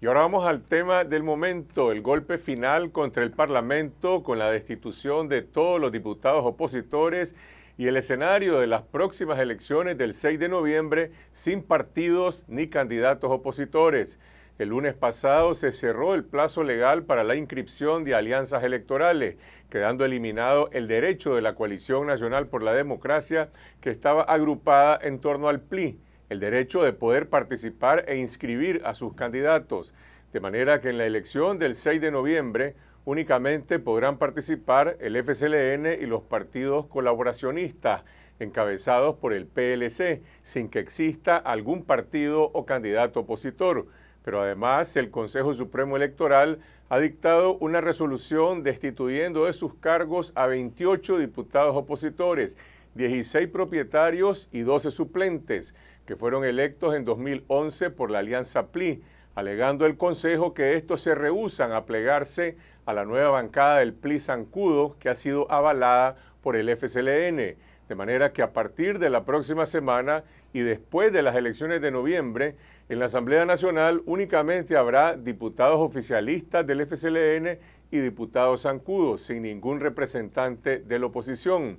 Y ahora vamos al tema del momento, el golpe final contra el Parlamento con la destitución de todos los diputados opositores y el escenario de las próximas elecciones del 6 de noviembre sin partidos ni candidatos opositores. El lunes pasado se cerró el plazo legal para la inscripción de alianzas electorales, quedando eliminado el derecho de la Coalición Nacional por la Democracia, que estaba agrupada en torno al PLI, el derecho de poder participar e inscribir a sus candidatos, de manera que en la elección del 6 de noviembre únicamente podrán participar el FCLN y los partidos colaboracionistas encabezados por el PLC, sin que exista algún partido o candidato opositor. Pero además el Consejo Supremo Electoral ha dictado una resolución destituyendo de sus cargos a 28 diputados opositores, 16 propietarios y 12 suplentes, que fueron electos en 2011 por la Alianza PLI, alegando el Consejo que estos se rehusan a plegarse a la nueva bancada del PLI Zancudo que ha sido avalada por el FCLN. De manera que a partir de la próxima semana y después de las elecciones de noviembre, en la Asamblea Nacional únicamente habrá diputados oficialistas del FCLN y diputados zancudos, sin ningún representante de la oposición.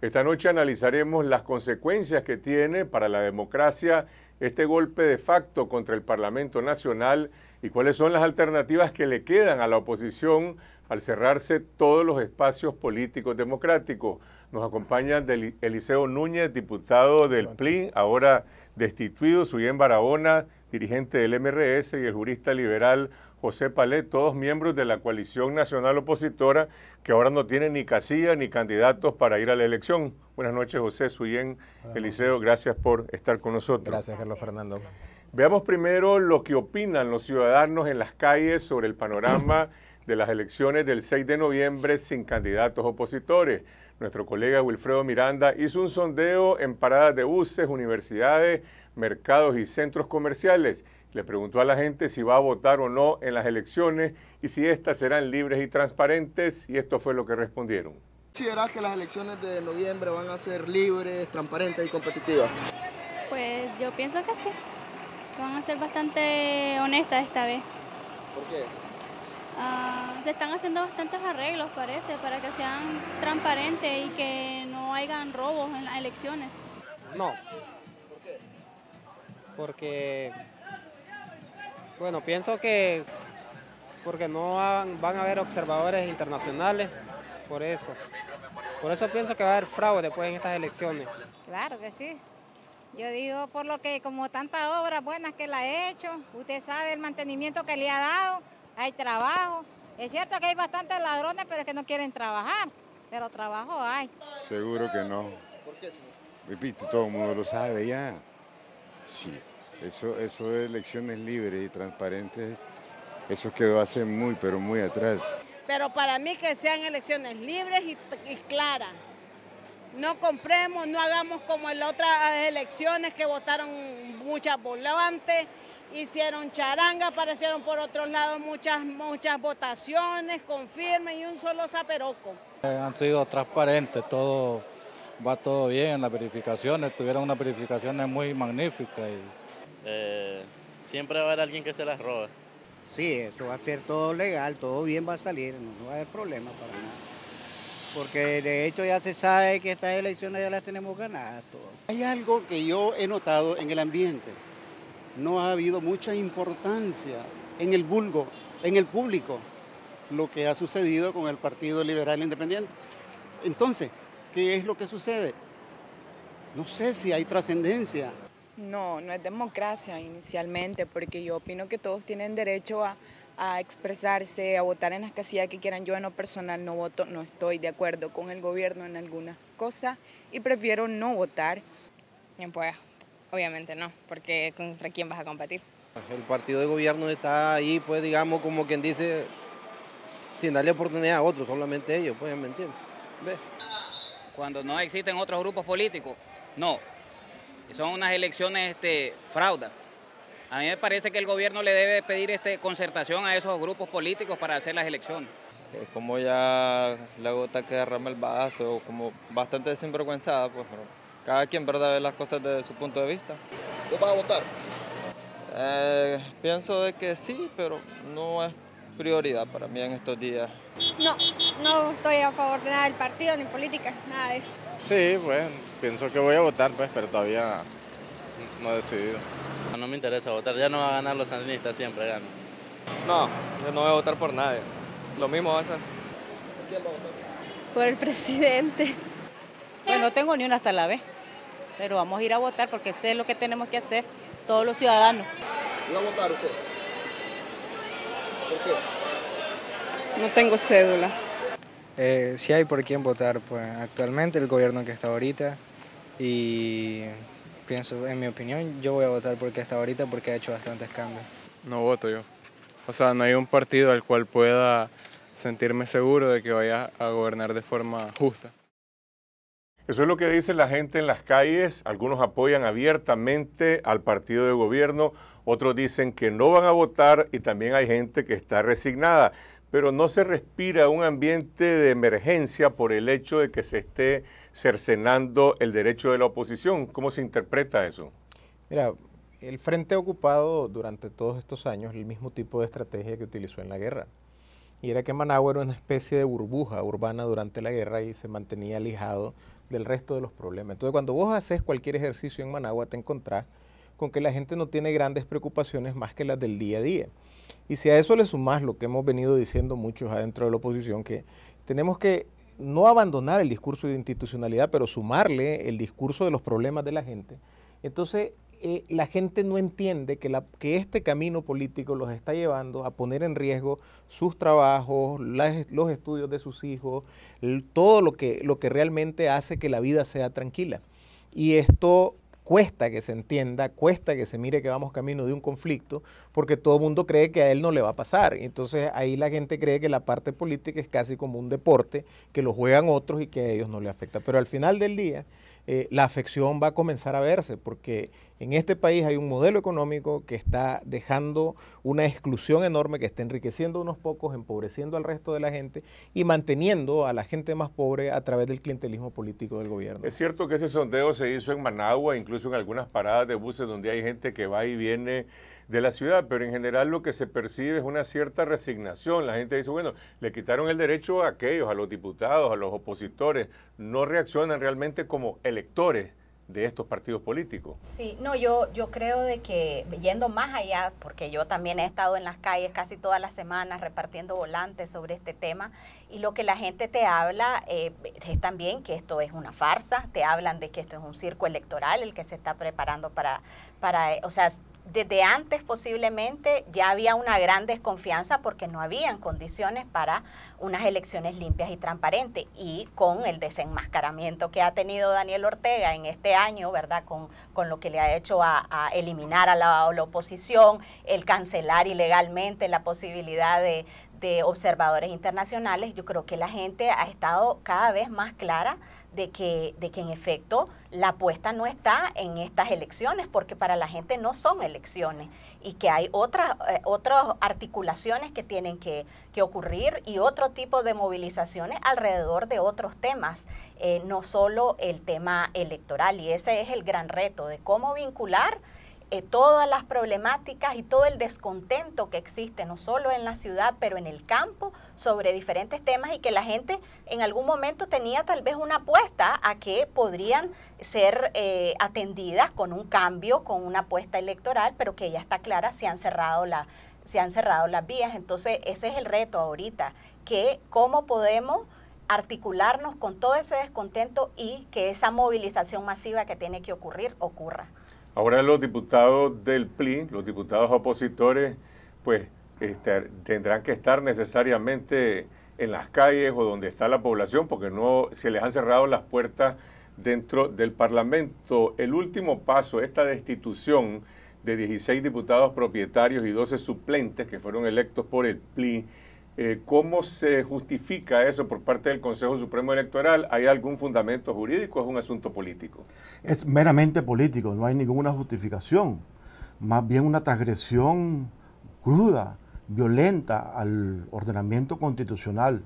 Esta noche analizaremos las consecuencias que tiene para la democracia este golpe de facto contra el Parlamento Nacional y cuáles son las alternativas que le quedan a la oposición al cerrarse todos los espacios políticos democráticos. Nos acompañan Eliseo Núñez, diputado del PLIN, ahora destituido, Suyén Barahona, dirigente del MRS, y el jurista liberal José Palé, todos miembros de la coalición nacional opositora, que ahora no tienen ni casilla ni candidatos para ir a la elección. Buenas noches, José Suyén, Eliseo, gracias por estar con nosotros. Gracias, Carlos Fernando. Veamos primero lo que opinan los ciudadanos en las calles sobre el panorama de las elecciones del 6 de noviembre sin candidatos opositores. Nuestro colega Wilfredo Miranda hizo un sondeo en paradas de buses, universidades, mercados y centros comerciales. Le preguntó a la gente si va a votar o no en las elecciones y si éstas serán libres y transparentes y esto fue lo que respondieron. ¿Consideras que las elecciones de noviembre van a ser libres, transparentes y competitivas? Pues yo pienso que sí. Van a ser bastante honestas esta vez. ¿Por qué? Ah, se están haciendo bastantes arreglos, parece, para que sean transparentes y que no hayan robos en las elecciones. No. ¿Por qué? Porque, bueno, pienso que porque no van, a haber observadores internacionales, por eso. Por eso pienso que va a haber fraude después pues, en estas elecciones. Claro que sí. Yo digo, por lo que como tantas obras buenas que la ha hecho, usted sabe el mantenimiento que le ha dado, hay trabajo. Es cierto que hay bastantes ladrones, pero es que no quieren trabajar, pero trabajo hay. Seguro que no. ¿Por qué, señor? Repito, todo el mundo lo sabe ya. Sí, eso, eso de elecciones libres y transparentes, eso quedó hace muy, pero muy atrás. Pero para mí que sean elecciones libres y, y claras. No compremos, no hagamos como en las otras elecciones que votaron muchas volantes, hicieron charanga, aparecieron por otro lado muchas, muchas votaciones, confirmen y un solo zaperoco. Eh, han sido transparentes, todo va todo bien, en las verificaciones, tuvieron unas verificaciones muy magníficas. Y... Eh, siempre va a haber alguien que se las roba. Sí, eso va a ser todo legal, todo bien va a salir, no va a haber problema para nada. Porque de hecho ya se sabe que estas elecciones ya las tenemos ganadas. Hay algo que yo he notado en el ambiente no ha habido mucha importancia en el vulgo, en el público, lo que ha sucedido con el Partido Liberal Independiente. Entonces, ¿qué es lo que sucede? No sé si hay trascendencia. No, no es democracia inicialmente, porque yo opino que todos tienen derecho a, expresarse, a votar en las casillas que quieran. Yo en lo personal no voto, no estoy de acuerdo con el gobierno en algunas cosas y prefiero no votar. en pues Obviamente no, porque ¿contra quién vas a competir? El partido de gobierno está ahí, pues digamos, como quien dice, sin darle oportunidad a otros, solamente ellos, pues, ¿me entiendes? Cuando no existen otros grupos políticos, no. Son unas elecciones este, fraudas. A mí me parece que el gobierno le debe pedir este, concertación a esos grupos políticos para hacer las elecciones. Como ya la gota que derrama el vaso, como bastante desenvergüenzada, pues, cada quien ¿verdad? ve las cosas desde su punto de vista. ¿Tú vas a votar? Eh, pienso de que sí, pero no es prioridad para mí en estos días. No, no estoy a favor de nada del partido, ni política, nada de eso. Sí, pues pienso que voy a votar, pues, pero todavía no he decidido. No me interesa votar, ya no va a ganar los sandinistas, siempre ganan. No, yo no voy a votar por nadie. Lo mismo va a ser. ¿Por quién va a votar? Por el presidente. Pues no tengo ni una hasta la vez pero vamos a ir a votar porque sé lo que tenemos que hacer todos los ciudadanos. votar usted? ¿Por qué? No tengo cédula. Eh, si hay por quién votar, pues actualmente el gobierno que está ahorita y pienso, en mi opinión, yo voy a votar porque está ahorita porque ha hecho bastantes cambios. No voto yo. O sea, no hay un partido al cual pueda sentirme seguro de que vaya a gobernar de forma justa. Eso es lo que dice la gente en las calles. Algunos apoyan abiertamente al partido de gobierno, otros dicen que no van a votar y también hay gente que está resignada. Pero no se respira un ambiente de emergencia por el hecho de que se esté cercenando el derecho de la oposición. ¿Cómo se interpreta eso? Mira, el frente ocupado durante todos estos años el mismo tipo de estrategia que utilizó en la guerra. Y era que Managua era una especie de burbuja urbana durante la guerra y se mantenía lijado del resto de los problemas. Entonces, cuando vos haces cualquier ejercicio en Managua, te encontrás con que la gente no tiene grandes preocupaciones más que las del día a día. Y si a eso le sumás lo que hemos venido diciendo muchos adentro de la oposición, que tenemos que no abandonar el discurso de institucionalidad, pero sumarle el discurso de los problemas de la gente, entonces eh, la gente no entiende que, este camino político los está llevando a poner en riesgo sus trabajos, los estudios de sus hijos, todo lo que, lo que realmente hace que la vida sea tranquila. Y esto cuesta que se entienda, cuesta que se mire que vamos camino de un conflicto, porque todo el mundo cree que a él no le va a pasar. Entonces ahí la gente cree que la parte política es casi como un deporte, que lo juegan otros y que a ellos no le afecta. Pero al final del día, eh, la afección va a comenzar a verse, porque en este país hay un modelo económico que está dejando una exclusión enorme, que está enriqueciendo a unos pocos, empobreciendo al resto de la gente y manteniendo a la gente más pobre a través del clientelismo político del gobierno. Es cierto que ese sondeo se hizo en Managua, incluso en algunas paradas de buses donde hay gente que va y viene de la ciudad, pero en general lo que se percibe es una cierta resignación. La gente dice, bueno, le quitaron el derecho a aquellos, a los diputados, a los opositores, no reaccionan realmente como electores de estos partidos políticos. Sí, no, yo, yo creo de que yendo más allá, porque yo también he estado en las calles casi todas las semanas repartiendo volantes sobre este tema, y lo que la gente te habla eh, es también que esto es una farsa, te hablan de que esto es un circo electoral el que se está preparando para, para eh, o sea, desde antes posiblemente ya había una gran desconfianza porque no habían condiciones para unas elecciones limpias y transparentes. Y con el desenmascaramiento que ha tenido Daniel Ortega en este año, ¿verdad? Con, lo que le ha hecho a, eliminar a la, oposición, el cancelar ilegalmente la posibilidad de, de observadores internacionales, yo creo que la gente ha estado cada vez más clara de que, de que en efecto la apuesta no está en estas elecciones, porque para la gente no son elecciones y que hay otras, eh, otras articulaciones que tienen que, ocurrir y otro tipo de movilizaciones alrededor de otros temas, eh, no solo el tema electoral. Y ese es el gran reto de cómo vincular eh, todas las problemáticas y todo el descontento que existe, no solo en la ciudad, pero en el campo, sobre diferentes temas y que la gente en algún momento tenía tal vez una apuesta a que podrían ser eh, atendidas con un cambio, con una apuesta electoral, pero que ya está clara, se han cerrado se han cerrado las vías. Entonces, ese es el reto ahorita, que cómo podemos articularnos con todo ese descontento y que esa movilización masiva que tiene que ocurrir ocurra. Ahora los diputados del PLI, los diputados opositores, pues este, tendrán que estar necesariamente en las calles o donde está la población, porque no se les han cerrado las puertas dentro del Parlamento. El último paso, esta destitución de 16 diputados propietarios y 12 suplentes que fueron electos por el PLI, eh, ¿Cómo se justifica eso por parte del Consejo Supremo Electoral? ¿Hay algún fundamento jurídico o es un asunto político? Es meramente político, no hay ninguna justificación. Más bien una transgresión cruda, violenta al ordenamiento constitucional,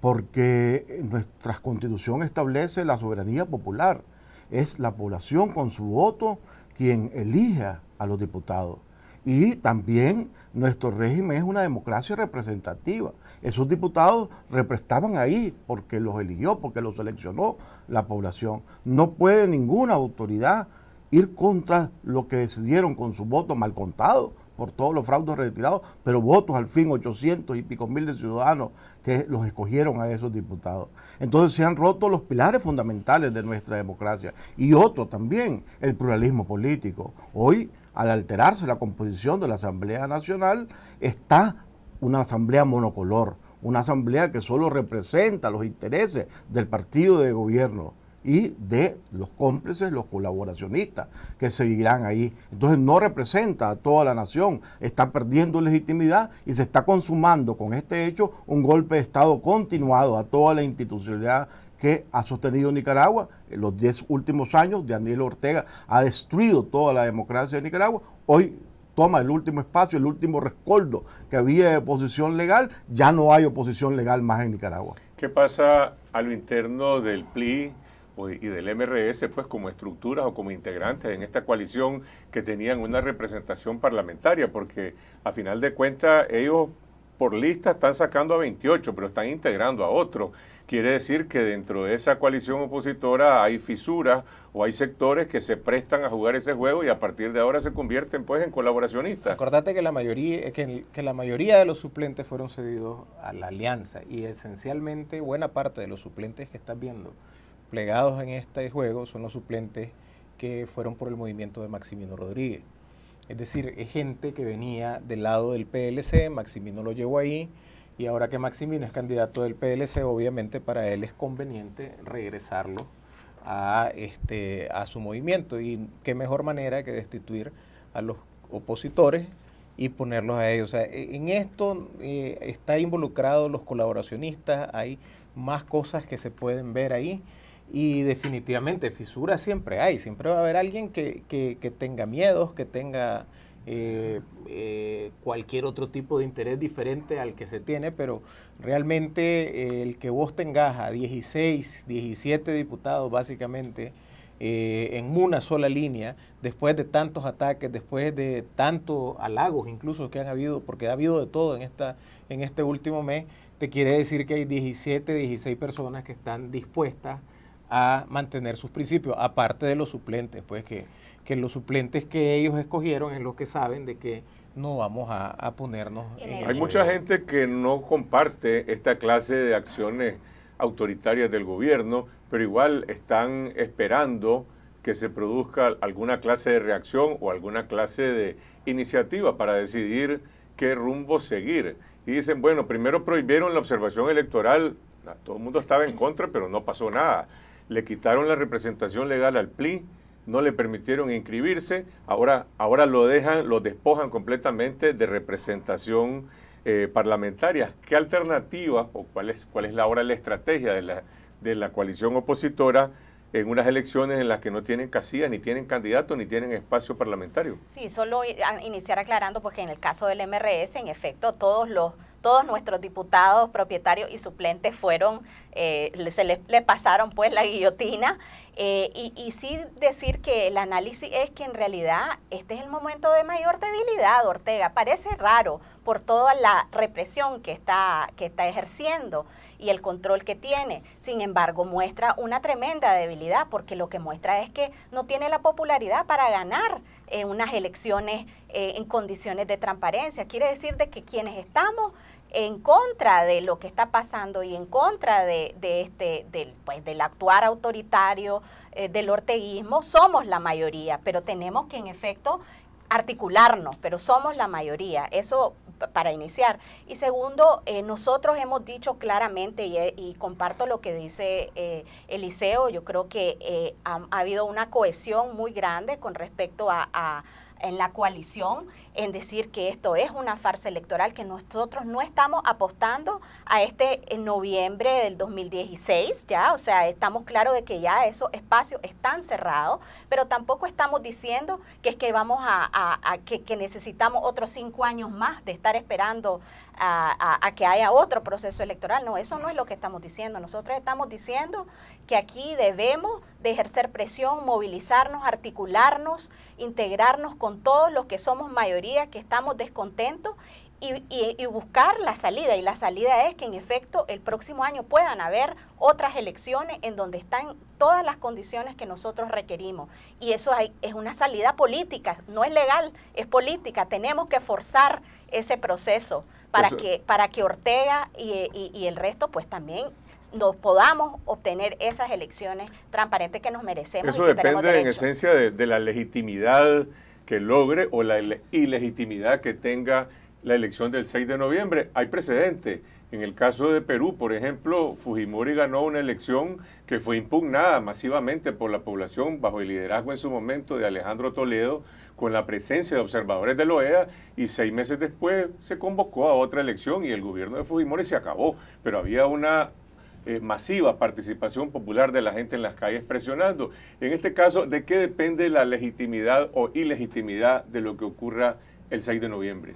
porque nuestra constitución establece la soberanía popular. Es la población con su voto quien elija a los diputados. Y también nuestro régimen es una democracia representativa. Esos diputados represtaban ahí porque los eligió, porque los seleccionó la población. No puede ninguna autoridad ir contra lo que decidieron con su voto mal contado, por todos los fraudes retirados, pero votos al fin, 800 y pico mil de ciudadanos que los escogieron a esos diputados. Entonces se han roto los pilares fundamentales de nuestra democracia. Y otro también, el pluralismo político. Hoy, al alterarse la composición de la Asamblea Nacional, está una asamblea monocolor, una asamblea que solo representa los intereses del partido de gobierno y de los cómplices, los colaboracionistas que seguirán ahí. Entonces no representa a toda la nación, está perdiendo legitimidad y se está consumando con este hecho un golpe de Estado continuado a toda la institucionalidad que ha sostenido Nicaragua en los diez últimos años. Daniel Ortega ha destruido toda la democracia de Nicaragua. Hoy toma el último espacio, el último rescoldo que había de oposición legal. Ya no hay oposición legal más en Nicaragua. ¿Qué pasa a lo interno del PLI? Pues, y del MRS, pues como estructuras o como integrantes en esta coalición que tenían una representación parlamentaria, porque a final de cuentas ellos por lista están sacando a 28, pero están integrando a otro. Quiere decir que dentro de esa coalición opositora hay fisuras o hay sectores que se prestan a jugar ese juego y a partir de ahora se convierten pues en colaboracionistas. Acordate que la mayoría, que la mayoría de los suplentes fueron cedidos a la alianza y esencialmente buena parte de los suplentes que estás viendo plegados en este juego son los suplentes que fueron por el movimiento de Maximino Rodríguez. Es decir, es gente que venía del lado del PLC, Maximino lo llevó ahí, y ahora que Maximino es candidato del PLC, obviamente para él es conveniente regresarlo a, este, a su movimiento. Y qué mejor manera que destituir a los opositores y ponerlos a ellos. O sea, e, en esto eh, está involucrados los colaboracionistas, hay más cosas que se pueden ver ahí. Y definitivamente, fisuras siempre hay, siempre va a haber alguien que, tenga miedos, que tenga eh, eh, cualquier otro tipo de interés diferente al que se tiene, pero realmente eh, el que vos tengas a 16, 17 diputados básicamente en una sola línea, después de tantos ataques, después de tantos halagos incluso que han habido, porque ha habido de todo en, esta, en este último mes, te quiere decir que hay 17, 16 personas que están dispuestas a mantener sus principios, aparte de los suplentes, pues que, los suplentes que ellos escogieron es lo que saben de que no vamos a, ponernos en Hay mucha gente que no comparte esta clase de acciones autoritarias del gobierno, pero igual están esperando que se produzca alguna clase de reacción o alguna clase de iniciativa para decidir qué rumbo seguir. Y dicen, bueno, primero prohibieron la observación electoral, ah, todo el mundo estaba en contra, pero no pasó nada le quitaron la representación legal al PLI, no le permitieron inscribirse, ahora, ahora lo dejan, lo despojan completamente de representación eh, parlamentaria. ¿Qué alternativa o cuál es, cuál es la, ahora la estrategia de la, de la coalición opositora? en unas elecciones en las que no tienen casillas, ni tienen candidatos, ni tienen espacio parlamentario. Sí, solo iniciar aclarando, porque pues, en el caso del MRS, en efecto, todos los todos nuestros diputados, propietarios y suplentes fueron, eh, se les, pasaron pues la guillotina. Eh, y, sí decir que el análisis es que en realidad este es el momento de mayor debilidad, Ortega. Parece raro por toda la represión que está, que está ejerciendo y el control que tiene. Sin embargo, muestra una tremenda debilidad porque lo que muestra es que no tiene la popularidad para ganar en unas elecciones eh, en condiciones de transparencia. Quiere decir de que quienes estamos en contra de lo que está pasando y en contra de, este, del, pues, del actuar autoritario, eh, del orteguismo, somos la mayoría, pero tenemos que en efecto articularnos, pero somos la mayoría. Eso para iniciar. Y segundo, eh, nosotros hemos dicho claramente, y, eh, comparto lo que dice Eliseo, yo creo que ha, habido una cohesión muy grande con respecto a en la coalición en decir que esto es una farsa electoral, que nosotros no estamos apostando a este eh, noviembre del 2016, ya, o sea, estamos claros de que ya esos espacios están cerrados, pero tampoco estamos diciendo que es que vamos a, que, que necesitamos otros cinco años más de estar esperando a, que haya otro proceso electoral. No, eso no es lo que estamos diciendo. Nosotros estamos diciendo que aquí debemos de ejercer presión, movilizarnos, articularnos, integrarnos con todos los que somos mayoría, que estamos descontentos y, buscar la salida. Y la salida es que en efecto el próximo año puedan haber otras elecciones en donde están todas las condiciones que nosotros requerimos. Y eso es una salida política, no es legal, es política. Tenemos que forzar ese proceso para, que, para que Ortega y, el resto pues también nos podamos obtener esas elecciones transparentes que nos merecemos. Eso depende en esencia de, de, la legitimidad que logre o la ilegitimidad que tenga la elección del 6 de noviembre. Hay precedentes. En el caso de Perú, por ejemplo, Fujimori ganó una elección que fue impugnada masivamente por la población bajo el liderazgo en su momento de Alejandro Toledo, con la presencia de observadores de la OEA, y seis meses después se convocó a otra elección y el gobierno de Fujimori se acabó. Pero había una eh, masiva participación popular de la gente en las calles presionando. En este caso, ¿de qué depende la legitimidad o ilegitimidad de lo que ocurra el 6 de noviembre?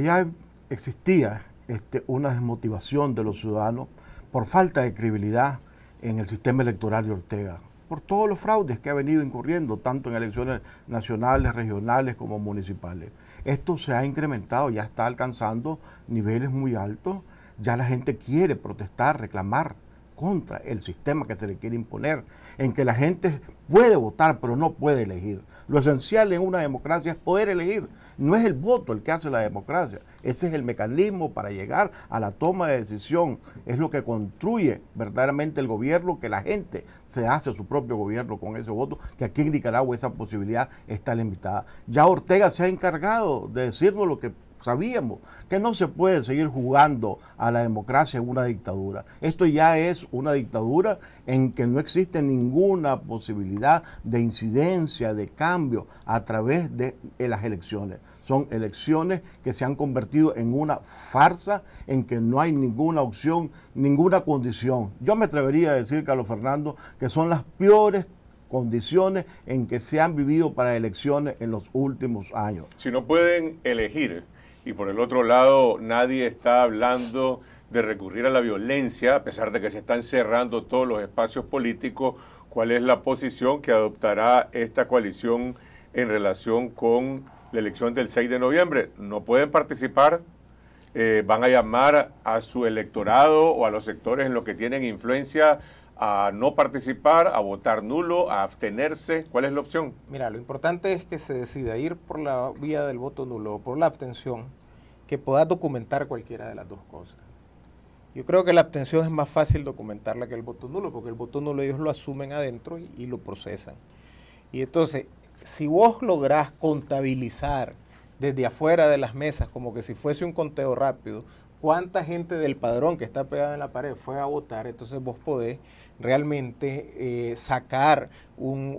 ya existía este, una desmotivación de los ciudadanos por falta de credibilidad en el sistema electoral de Ortega, por todos los fraudes que ha venido incurriendo, tanto en elecciones nacionales, regionales como municipales. Esto se ha incrementado, ya está alcanzando niveles muy altos, ya la gente quiere protestar, reclamar contra el sistema que se le quiere imponer, en que la gente puede votar pero no puede elegir. Lo esencial en una democracia es poder elegir, no es el voto el que hace la democracia, ese es el mecanismo para llegar a la toma de decisión, es lo que construye verdaderamente el gobierno, que la gente se hace su propio gobierno con ese voto, que aquí en Nicaragua esa posibilidad está limitada. Ya Ortega se ha encargado de decirnos lo que sabíamos que no se puede seguir jugando a la democracia en una dictadura. Esto ya es una dictadura en que no existe ninguna posibilidad de incidencia, de cambio a través de las elecciones. Son elecciones que se han convertido en una farsa en que no hay ninguna opción, ninguna condición. Yo me atrevería a decir, Carlos Fernando, que son las peores condiciones en que se han vivido para elecciones en los últimos años. Si no pueden elegir, y por el otro lado nadie está hablando de recurrir a la violencia, a pesar de que se están cerrando todos los espacios políticos, cuál es la posición que adoptará esta coalición en relación con la elección del 6 de noviembre. No pueden participar, eh, van a llamar a su electorado o a los sectores en los que tienen influencia a no participar, a votar nulo, a abstenerse? ¿Cuál es la opción? Mira, lo importante es que se decida ir por la vía del voto nulo o por la abstención, que pueda documentar cualquiera de las dos cosas. Yo creo que la abstención es más fácil documentarla que el voto nulo, porque el voto nulo ellos lo asumen adentro y, y lo procesan. Y entonces, si vos lográs contabilizar desde afuera de las mesas, como que si fuese un conteo rápido, cuánta gente del padrón que está pegada en la pared fue a votar, entonces vos podés realmente eh, sacar un,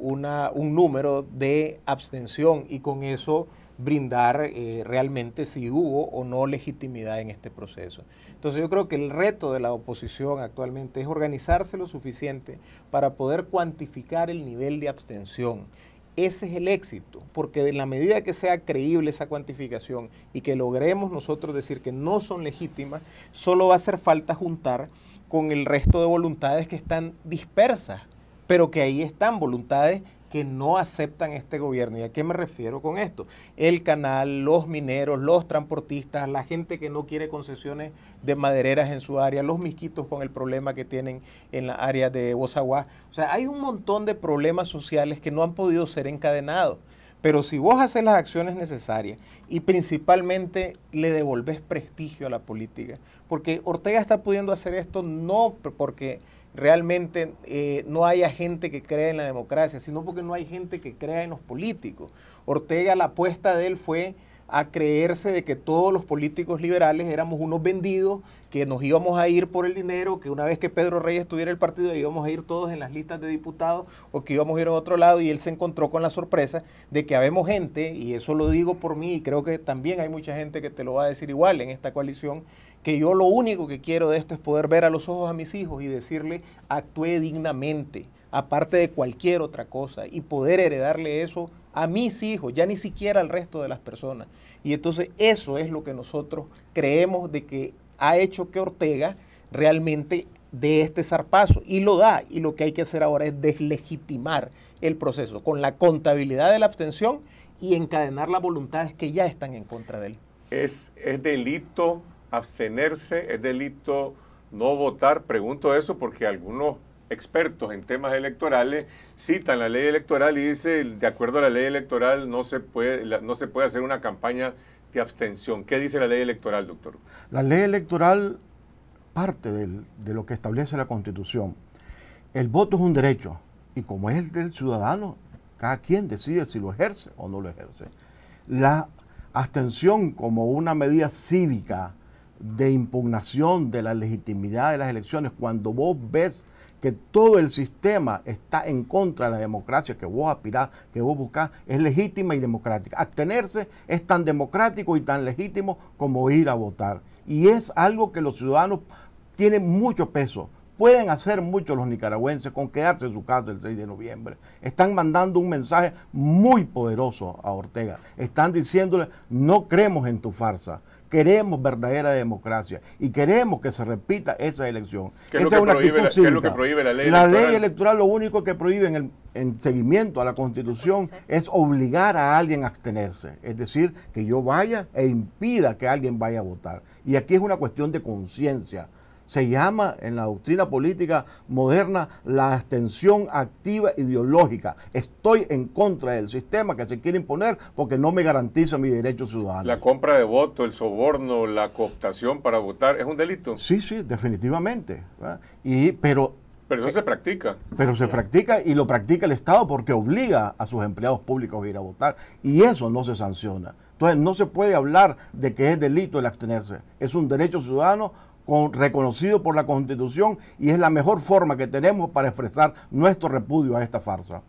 número de abstención y con eso brindar eh, realmente si hubo o no legitimidad en este proceso. Entonces yo creo que el reto de la oposición actualmente es organizarse lo suficiente para poder cuantificar el nivel de abstención ese es el éxito, porque en la medida que sea creíble esa cuantificación y que logremos nosotros decir que no son legítimas, solo va a hacer falta juntar con el resto de voluntades que están dispersas, pero que ahí están voluntades que no aceptan este gobierno. ¿Y a qué me refiero con esto? El canal, los mineros, los transportistas, la gente que no quiere concesiones de madereras en su área, los misquitos con el problema que tienen en la área de Bozaguá. O sea, hay un montón de problemas sociales que no han podido ser encadenados. Pero si vos haces las acciones necesarias y principalmente le devolves prestigio a la política, porque Ortega está pudiendo hacer esto no porque realmente eh, no haya gente que crea en la democracia, sino porque no hay gente que crea en los políticos. Ortega, la apuesta de él fue a creerse de que todos los políticos liberales éramos unos vendidos, que nos íbamos a ir por el dinero, que una vez que Pedro Reyes tuviera el partido íbamos a ir todos en las listas de diputados o que íbamos a ir a otro lado y él se encontró con la sorpresa de que habemos gente, y eso lo digo por mí y creo que también hay mucha gente que te lo va a decir igual en esta coalición, que yo lo único que quiero de esto es poder ver a los ojos a mis hijos y decirle, actúe dignamente, aparte de cualquier otra cosa, y poder heredarle eso a mis hijos, ya ni siquiera al resto de las personas. Y entonces eso es lo que nosotros creemos de que ha hecho que Ortega realmente de este zarpazo y lo da. Y lo que hay que hacer ahora es deslegitimar el proceso con la contabilidad de la abstención y encadenar las voluntades que ya están en contra de él. Es, es delito abstenerse, es delito no votar. Pregunto eso porque algunos expertos en temas electorales citan la ley electoral y dice, de acuerdo a la ley electoral no se puede, no se puede hacer una campaña de abstención. ¿Qué dice la ley electoral, doctor? La ley electoral parte de lo que establece la Constitución. El voto es un derecho y como es el del ciudadano, cada quien decide si lo ejerce o no lo ejerce. La abstención como una medida cívica de impugnación de la legitimidad de las elecciones, cuando vos ves que todo el sistema está en contra de la democracia que vos aspirás, que vos buscas, es legítima y democrática. Abstenerse es tan democrático y tan legítimo como ir a votar. Y es algo que los ciudadanos tienen mucho peso, pueden hacer mucho los nicaragüenses con quedarse en su casa el 6 de noviembre. Están mandando un mensaje muy poderoso a Ortega. Están diciéndole, no creemos en tu farsa. Queremos verdadera democracia y queremos que se repita esa elección. Esa es, una actitud la, lo que prohíbe la ley electoral? La ley electoral lo único que prohíbe en el en seguimiento a la Constitución es obligar a alguien a abstenerse, es decir, que yo vaya e impida que alguien vaya a votar. Y aquí es una cuestión de conciencia. Se llama en la doctrina política moderna la abstención activa ideológica. Estoy en contra del sistema que se quiere imponer porque no me garantiza mi derecho ciudadano. La compra de voto, el soborno, la cooptación para votar, ¿es un delito? Sí, sí, definitivamente. Y, pero pero eso se practica. Pero se practica y lo practica el Estado porque obliga a sus empleados públicos a ir a votar. Y eso no se sanciona. Entonces no se puede hablar de que es delito el abstenerse. Es un derecho ciudadano reconocido por la Constitución y es la mejor forma que tenemos para expresar nuestro repudio a esta farsa.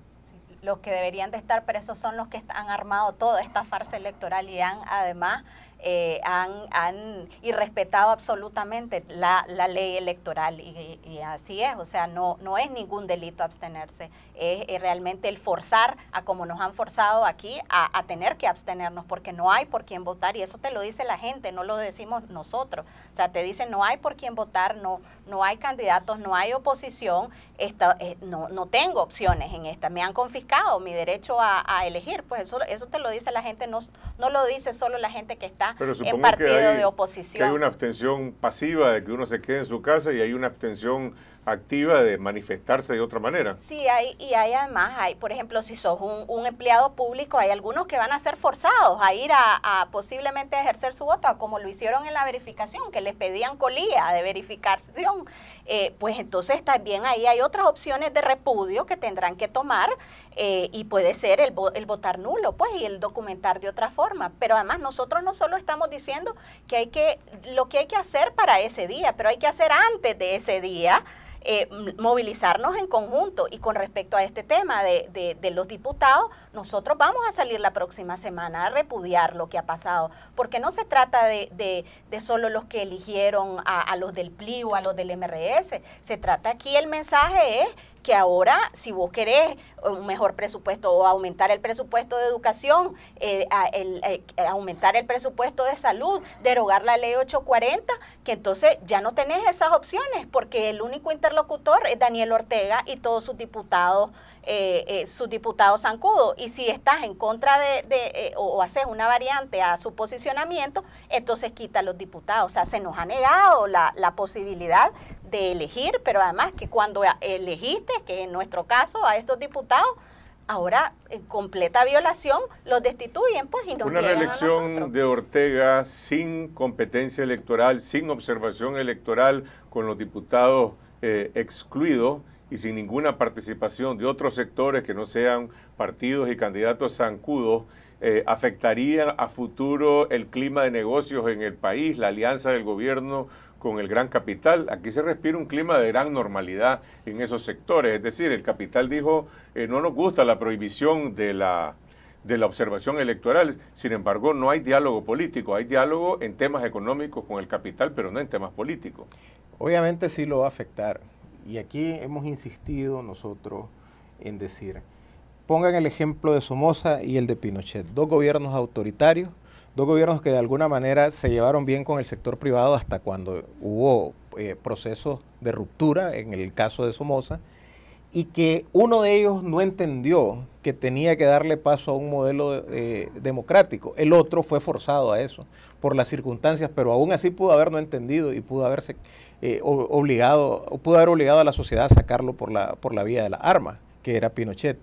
los que deberían de estar presos son los que han armado toda esta farsa electoral y han además eh, han, han, irrespetado absolutamente la, ley electoral y, así es, o sea, no, no es ningún delito abstenerse, es, realmente el forzar a como nos han forzado aquí a, tener que abstenernos porque no hay por quién votar y eso te lo dice la gente, no lo decimos nosotros, o sea, te dicen no hay por quién votar, no, no hay candidatos, no hay oposición, esta, eh, no, no tengo opciones en esta, me han confiscado mi derecho a, a elegir, pues eso, eso te lo dice la gente, no, no lo dice solo la gente que está pero supongo Que hay una abstención pasiva de que uno se quede en su casa y hay una abstención activa de manifestarse de otra manera. Sí, hay, y hay además, hay, por ejemplo, si sos un, empleado público, hay algunos que van a ser forzados a ir a, posiblemente ejercer su voto, como lo hicieron en la verificación, que les pedían colía de verificación. Eh, pues entonces también ahí hay otras opciones de repudio que tendrán que tomar eh, y puede ser el, votar nulo, pues, y el documentar de otra forma. Pero además nosotros no solo estamos diciendo que hay que, lo que hay que hacer para ese día, pero hay que hacer antes de ese día. Eh, movilizarnos en conjunto. Y con respecto a este tema de, los diputados, nosotros vamos a salir la próxima semana a repudiar lo que ha pasado, porque no se trata de, solo los que eligieron a los del PLI o a los del MRS, se trata aquí el mensaje es que ahora si vos querés un mejor presupuesto o aumentar el presupuesto de educación, eh, eh, aumentar el presupuesto de salud, derogar la ley 840, que entonces ya no tenés esas opciones porque el único interlocutor es Daniel Ortega y todos sus diputados, eh, sus diputados zancudo. Y si estás en contra de, o, haces una variante a su posicionamiento, entonces quita a los diputados. O sea, se nos ha negado la, la posibilidad de elegir, pero además que cuando elegiste, que en nuestro caso a estos diputados, ahora en eh, completa violación los destituyen, pues y Una reelección de Ortega sin competencia electoral, sin observación electoral, con los diputados eh, excluidos y sin ninguna participación de otros sectores que no sean partidos y candidatos zancudos, eh, afectaría a futuro el clima de negocios en el país, la alianza del gobierno con el gran capital. Aquí se respira un clima de gran normalidad en esos sectores. Es decir, el capital dijo, eh, no nos gusta la prohibición de la, de la observación electoral. Sin embargo, no hay diálogo político, hay diálogo en temas económicos con el capital, pero no en temas políticos. Obviamente sí lo va a afectar. Y aquí hemos insistido nosotros en decir, pongan el ejemplo de Somoza y el de Pinochet, dos gobiernos autoritarios dos gobiernos que de alguna manera se llevaron bien con el sector privado hasta cuando hubo eh, procesos de ruptura, en el caso de Somoza, y que uno de ellos no entendió que tenía que darle paso a un modelo eh, democrático. El otro fue forzado a eso por las circunstancias, pero aún así pudo haber no entendido y pudo haberse eh, obligado, pudo haber obligado a la sociedad a sacarlo por la, por la vía de la arma, que era Pinochet.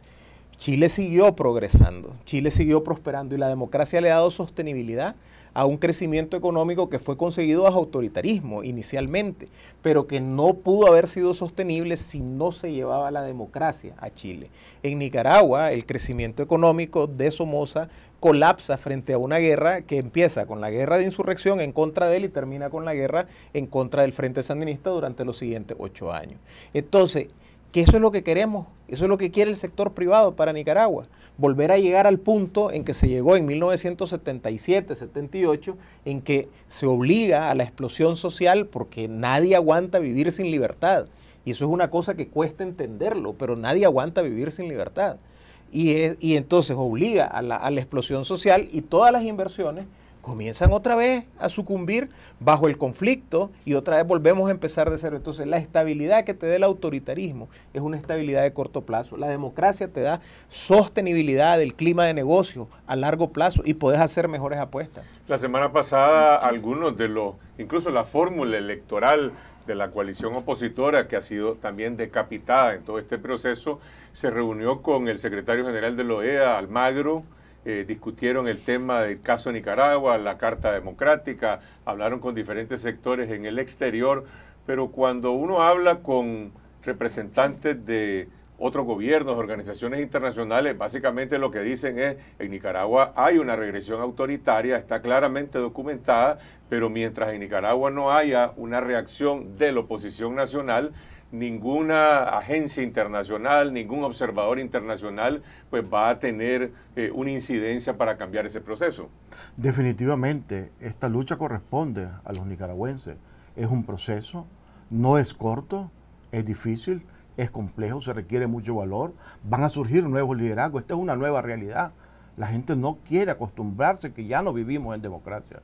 Chile siguió progresando, Chile siguió prosperando y la democracia le ha dado sostenibilidad a un crecimiento económico que fue conseguido bajo autoritarismo inicialmente, pero que no pudo haber sido sostenible si no se llevaba la democracia a Chile. En Nicaragua, el crecimiento económico de Somoza colapsa frente a una guerra que empieza con la guerra de insurrección en contra de él y termina con la guerra en contra del Frente Sandinista durante los siguientes ocho años. Entonces, que eso es lo que queremos, eso es lo que quiere el sector privado para Nicaragua, volver a llegar al punto en que se llegó en 1977-78, en que se obliga a la explosión social porque nadie aguanta vivir sin libertad. Y eso es una cosa que cuesta entenderlo, pero nadie aguanta vivir sin libertad. Y, entonces obliga a la, a la explosión social y todas las inversiones comienzan otra vez a sucumbir bajo el conflicto y otra vez volvemos a empezar de cero. Entonces la estabilidad que te dé el autoritarismo es una estabilidad de corto plazo. La democracia te da sostenibilidad del clima de negocio a largo plazo y puedes hacer mejores apuestas. La semana pasada algunos de los, incluso la fórmula electoral de la coalición opositora que ha sido también decapitada en todo este proceso, se reunió con el secretario general de la OEA, Almagro, eh, discutieron el tema del caso de Nicaragua, la Carta Democrática, hablaron con diferentes sectores en el exterior, pero cuando uno habla con representantes de otros gobiernos, organizaciones internacionales, básicamente lo que dicen es, en Nicaragua hay una regresión autoritaria, está claramente documentada, pero mientras en Nicaragua no haya una reacción de la oposición nacional, ninguna agencia internacional, ningún observador internacional, pues va a tener eh, una incidencia para cambiar ese proceso. Definitivamente, esta lucha corresponde a los nicaragüenses. Es un proceso, no es corto, es difícil, es complejo, se requiere mucho valor, van a surgir nuevos liderazgos, esta es una nueva realidad. La gente no quiere acostumbrarse que ya no vivimos en democracia.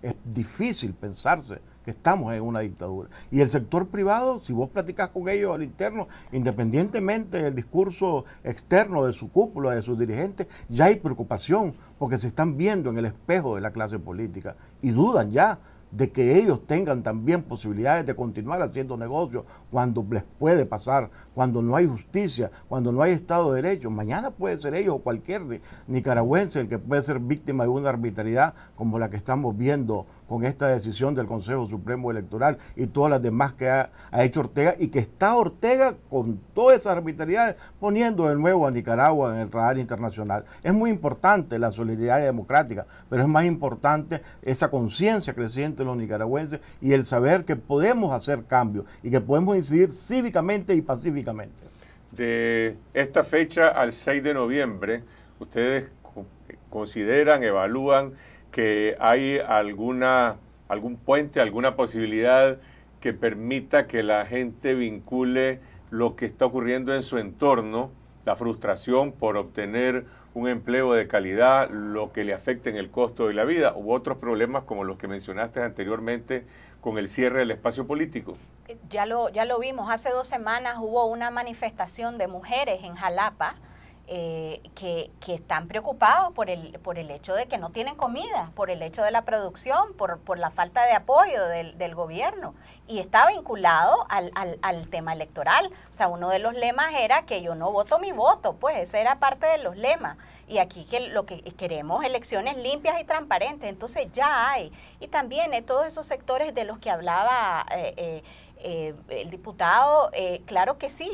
Es difícil pensarse estamos en una dictadura. Y el sector privado, si vos platicas con ellos al interno, independientemente del discurso externo de su cúpula, de sus dirigentes, ya hay preocupación porque se están viendo en el espejo de la clase política y dudan ya de que ellos tengan también posibilidades de continuar haciendo negocios cuando les puede pasar, cuando no hay justicia, cuando no hay Estado de Derecho. Mañana puede ser ellos o cualquier nicaragüense el que puede ser víctima de una arbitrariedad como la que estamos viendo con esta decisión del Consejo Supremo Electoral y todas las demás que ha, hecho Ortega y que está Ortega con todas esas arbitrariedades poniendo de nuevo a Nicaragua en el radar internacional. Es muy importante la solidaridad democrática, pero es más importante esa conciencia creciente de los nicaragüenses y el saber que podemos hacer cambios y que podemos incidir cívicamente y pacíficamente. De esta fecha al 6 de noviembre, ustedes consideran, evalúan que hay alguna, algún puente, alguna posibilidad que permita que la gente vincule lo que está ocurriendo en su entorno, la frustración por obtener un empleo de calidad, lo que le afecte en el costo de la vida u otros problemas como los que mencionaste anteriormente con el cierre del espacio político. Eh, ya lo, ya lo vimos, hace dos semanas hubo una manifestación de mujeres en Jalapa eh, que, están preocupados por el, por el hecho de que no tienen comida, por el hecho de la producción, por, la falta de apoyo del, del gobierno. Y está vinculado al, al, tema electoral. O sea, uno de los lemas era que yo no voto mi voto, pues ese era parte de los lemas. Y aquí que lo que queremos elecciones limpias y transparentes, entonces ya hay. Y también eh, todos esos sectores de los que hablaba... Eh, el diputado, claro que sí,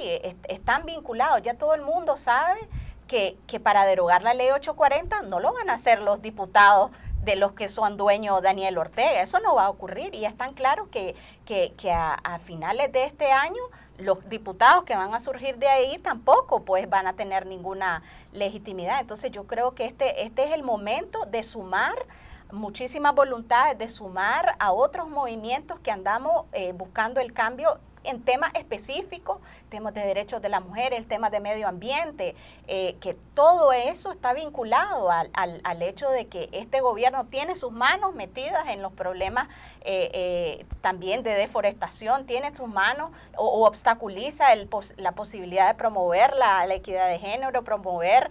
están vinculados, ya todo el mundo sabe que, para derogar la ley 840 no lo van a hacer los diputados de los que son dueños Daniel Ortega. Eso no va a ocurrir y es tan claro que, que, a, finales de este año los diputados que van a surgir de ahí tampoco pues van a tener ninguna legitimidad. Entonces yo creo que este, este es el momento de sumar muchísimas voluntades, de sumar a otros movimientos que andamos eh, buscando el cambio en temas específicos, temas de derechos de las mujeres, tema de medio ambiente, eh, que todo eso está vinculado al, hecho de que este gobierno tiene sus manos metidas en los problemas eh, eh, también de deforestación, tiene sus manos o, obstaculiza la posibilidad de promover la, equidad de género, promover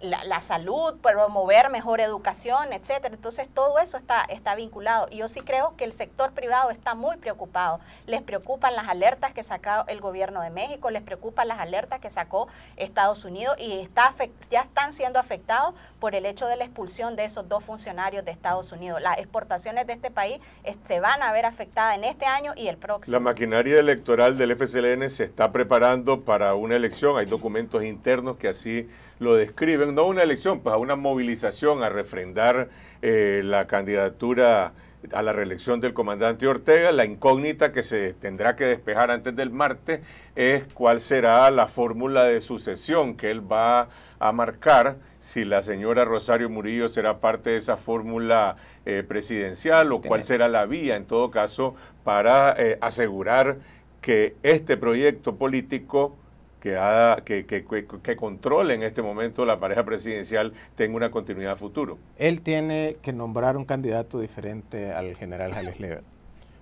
la, la, salud, promover mejor educación, etcétera. Entonces todo eso está, está vinculado. Y yo sí creo que el sector privado está muy preocupado les preocupan las alertas que sacó el gobierno de México, les preocupan las alertas que sacó Estados Unidos y está, ya están siendo afectados por el hecho de la expulsión de esos dos funcionarios de Estados Unidos. Las exportaciones de este país se van a ver afectadas en este año y el próximo. La maquinaria electoral del FCLN se está preparando para una elección, hay documentos internos que así lo describen, no una elección, pues una movilización, a refrendar eh, la candidatura a la reelección del comandante Ortega. La incógnita que se tendrá que despejar antes del martes es cuál será la fórmula de sucesión que él va a marcar, si la señora Rosario Murillo será parte de esa fórmula eh, presidencial o cuál será la vía, en todo caso, para eh, asegurar que este proyecto político que, que, controle en este momento la pareja presidencial tenga una continuidad futuro. Él tiene que nombrar un candidato diferente al general Jales Lebel.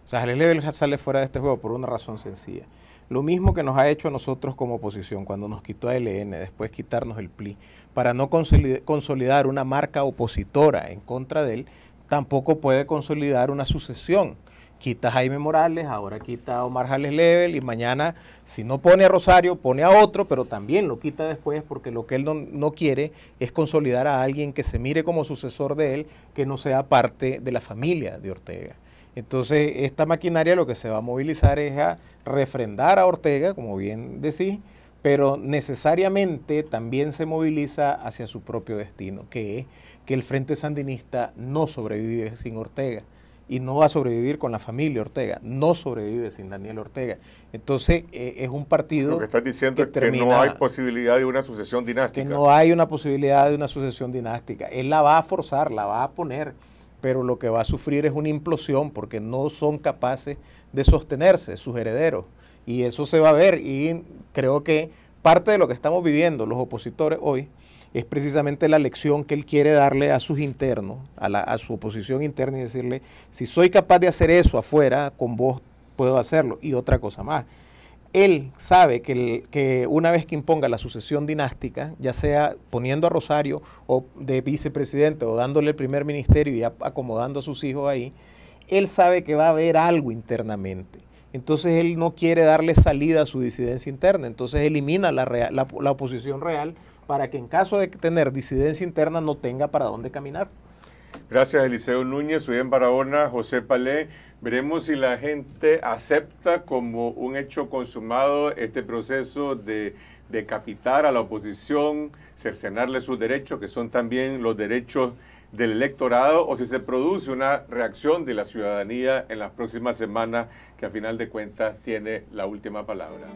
O sea, Jales Level sale fuera de este juego por una razón sencilla. Lo mismo que nos ha hecho a nosotros como oposición cuando nos quitó a LN, después quitarnos el PLI, para no consolidar una marca opositora en contra de él, tampoco puede consolidar una sucesión quita Jaime Morales, ahora quita a Omar Jales Level y mañana si no pone a Rosario, pone a otro, pero también lo quita después porque lo que él no, no, quiere es consolidar a alguien que se mire como sucesor de él, que no sea parte de la familia de Ortega. Entonces, esta maquinaria lo que se va a movilizar es a refrendar a Ortega, como bien decís, pero necesariamente también se moviliza hacia su propio destino, que es que el Frente Sandinista no sobrevive sin Ortega y no va a sobrevivir con la familia Ortega, no sobrevive sin Daniel Ortega. Entonces eh, es un partido... Lo que estás diciendo que es que no hay posibilidad de una sucesión dinástica. Que no hay una posibilidad de una sucesión dinástica. Él la va a forzar, la va a poner, pero lo que va a sufrir es una implosión porque no son capaces de sostenerse sus herederos. Y eso se va a ver y creo que Parte de lo que estamos viviendo los opositores hoy es precisamente la lección que él quiere darle a sus internos, a, su oposición interna y decirle, si soy capaz de hacer eso afuera, con vos puedo hacerlo. Y otra cosa más, él sabe que, que, una vez que imponga la sucesión dinástica, ya sea poniendo a Rosario o de vicepresidente o dándole el primer ministerio y acomodando a sus hijos ahí, él sabe que va a haber algo internamente entonces él no quiere darle salida a su disidencia interna, entonces elimina la, la, oposición real para que en caso de tener disidencia interna no tenga para dónde caminar. Gracias, Eliseo Núñez, soy en Barahona, José Palé. Veremos si la gente acepta como un hecho consumado este proceso de decapitar a la oposición, cercenarle sus derechos, que son también los derechos del electorado o si se produce una reacción de la ciudadanía en las próximas semanas que a final de cuentas tiene la última palabra.